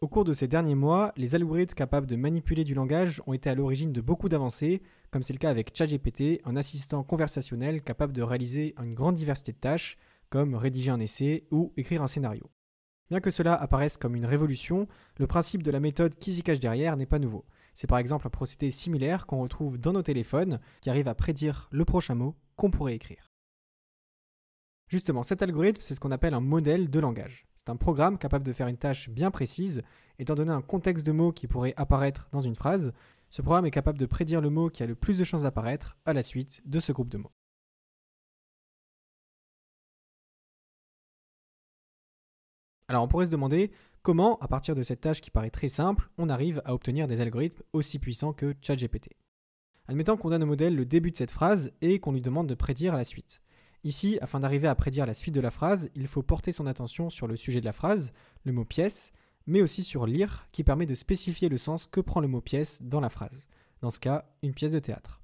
Au cours de ces derniers mois, les algorithmes capables de manipuler du langage ont été à l'origine de beaucoup d'avancées, comme c'est le cas avec ChatGPT, un assistant conversationnel capable de réaliser une grande diversité de tâches, comme rédiger un essai ou écrire un scénario. Bien que cela apparaisse comme une révolution, le principe de la méthode qui s'y cache derrière n'est pas nouveau. C'est par exemple un procédé similaire qu'on retrouve dans nos téléphones, qui arrive à prédire le prochain mot qu'on pourrait écrire. Justement, cet algorithme, c'est ce qu'on appelle un modèle de langage. C'est un programme capable de faire une tâche bien précise, étant donné un contexte de mots qui pourrait apparaître dans une phrase. Ce programme est capable de prédire le mot qui a le plus de chances d'apparaître à la suite de ce groupe de mots. Alors on pourrait se demander comment, à partir de cette tâche qui paraît très simple, on arrive à obtenir des algorithmes aussi puissants que ChatGPT. Admettons qu'on donne au modèle le début de cette phrase et qu'on lui demande de prédire à la suite. Ici, afin d'arriver à prédire la suite de la phrase, il faut porter son attention sur le sujet de la phrase, le mot pièce, mais aussi sur lire, qui permet de spécifier le sens que prend le mot pièce dans la phrase. Dans ce cas, une pièce de théâtre.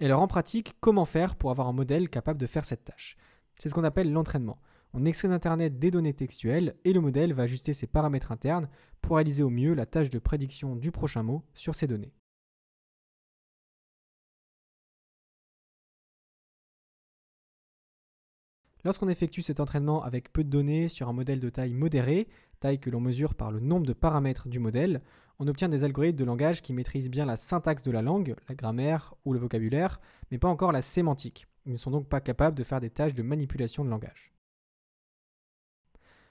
Et alors en pratique, comment faire pour avoir un modèle capable de faire cette tâche C'est ce qu'on appelle l'entraînement. On extrait d'Internet des données textuelles et le modèle va ajuster ses paramètres internes pour réaliser au mieux la tâche de prédiction du prochain mot sur ces données. Lorsqu'on effectue cet entraînement avec peu de données sur un modèle de taille modérée, taille que l'on mesure par le nombre de paramètres du modèle, on obtient des algorithmes de langage qui maîtrisent bien la syntaxe de la langue, la grammaire ou le vocabulaire, mais pas encore la sémantique. Ils ne sont donc pas capables de faire des tâches de manipulation de langage.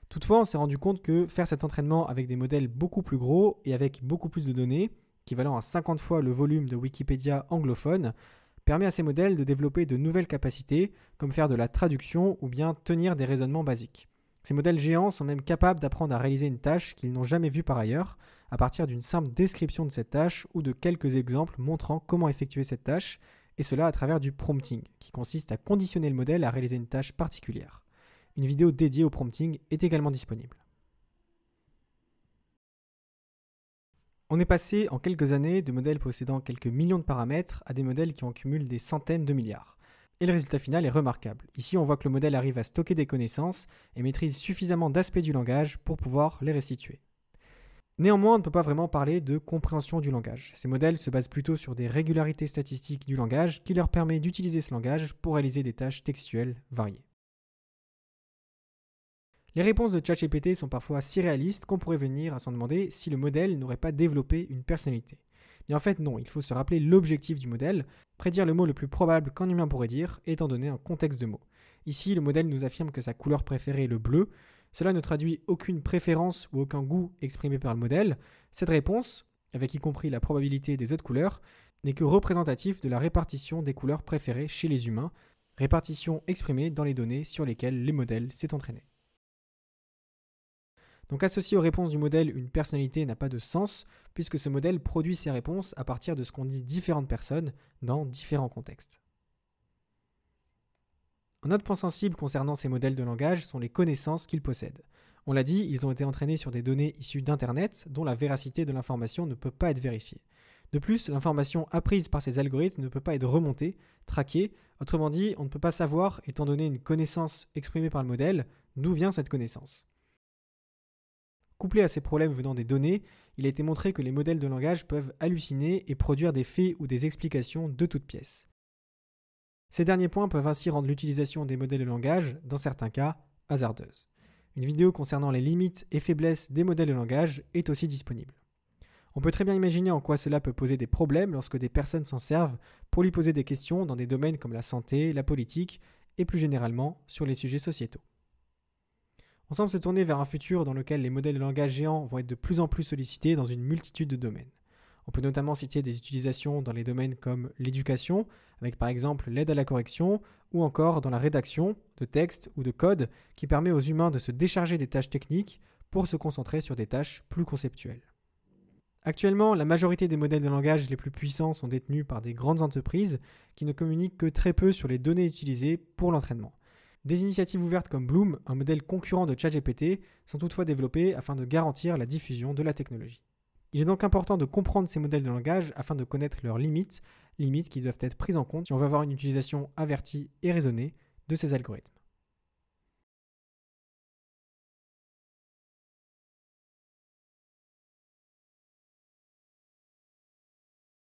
Toutefois, on s'est rendu compte que faire cet entraînement avec des modèles beaucoup plus gros et avec beaucoup plus de données, équivalant à 50 fois le volume de Wikipédia anglophone, permet à ces modèles de développer de nouvelles capacités, comme faire de la traduction ou bien tenir des raisonnements basiques. Ces modèles géants sont même capables d'apprendre à réaliser une tâche qu'ils n'ont jamais vue par ailleurs, à partir d'une simple description de cette tâche ou de quelques exemples montrant comment effectuer cette tâche, et cela à travers du prompting, qui consiste à conditionner le modèle à réaliser une tâche particulière. Une vidéo dédiée au prompting est également disponible. On est passé en quelques années de modèles possédant quelques millions de paramètres à des modèles qui en cumulent des centaines de milliards. Et le résultat final est remarquable. Ici, on voit que le modèle arrive à stocker des connaissances et maîtrise suffisamment d'aspects du langage pour pouvoir les restituer. Néanmoins, on ne peut pas vraiment parler de compréhension du langage. Ces modèles se basent plutôt sur des régularités statistiques du langage qui leur permet d'utiliser ce langage pour réaliser des tâches textuelles variées. Les réponses de ChatGPT sont parfois si réalistes qu'on pourrait venir à s'en demander si le modèle n'aurait pas développé une personnalité. Mais en fait non, il faut se rappeler l'objectif du modèle, prédire le mot le plus probable qu'un humain pourrait dire, étant donné un contexte de mot. Ici, le modèle nous affirme que sa couleur préférée est le bleu, cela ne traduit aucune préférence ou aucun goût exprimé par le modèle, cette réponse, avec y compris la probabilité des autres couleurs, n'est que représentative de la répartition des couleurs préférées chez les humains, répartition exprimée dans les données sur lesquelles les modèles s'est entraîné. Donc associer aux réponses du modèle une personnalité n'a pas de sens, puisque ce modèle produit ses réponses à partir de ce qu'ont dit différentes personnes dans différents contextes. Un autre point sensible concernant ces modèles de langage sont les connaissances qu'ils possèdent. On l'a dit, ils ont été entraînés sur des données issues d'Internet dont la véracité de l'information ne peut pas être vérifiée. De plus, l'information apprise par ces algorithmes ne peut pas être remontée, traquée, autrement dit, on ne peut pas savoir, étant donné une connaissance exprimée par le modèle, d'où vient cette connaissance. Couplé à ces problèmes venant des données, il a été montré que les modèles de langage peuvent halluciner et produire des faits ou des explications de toutes pièces. Ces derniers points peuvent ainsi rendre l'utilisation des modèles de langage, dans certains cas, hasardeuse. Une vidéo concernant les limites et faiblesses des modèles de langage est aussi disponible. On peut très bien imaginer en quoi cela peut poser des problèmes lorsque des personnes s'en servent pour lui poser des questions dans des domaines comme la santé, la politique et plus généralement sur les sujets sociétaux. On semble se tourner vers un futur dans lequel les modèles de langage géants vont être de plus en plus sollicités dans une multitude de domaines. On peut notamment citer des utilisations dans les domaines comme l'éducation, avec par exemple l'aide à la correction, ou encore dans la rédaction de textes ou de codes qui permet aux humains de se décharger des tâches techniques pour se concentrer sur des tâches plus conceptuelles. Actuellement, la majorité des modèles de langage les plus puissants sont détenus par des grandes entreprises qui ne communiquent que très peu sur les données utilisées pour l'entraînement. Des initiatives ouvertes comme Bloom, un modèle concurrent de ChatGPT, sont toutefois développées afin de garantir la diffusion de la technologie. Il est donc important de comprendre ces modèles de langage afin de connaître leurs limites, limites qui doivent être prises en compte si on veut avoir une utilisation avertie et raisonnée de ces algorithmes.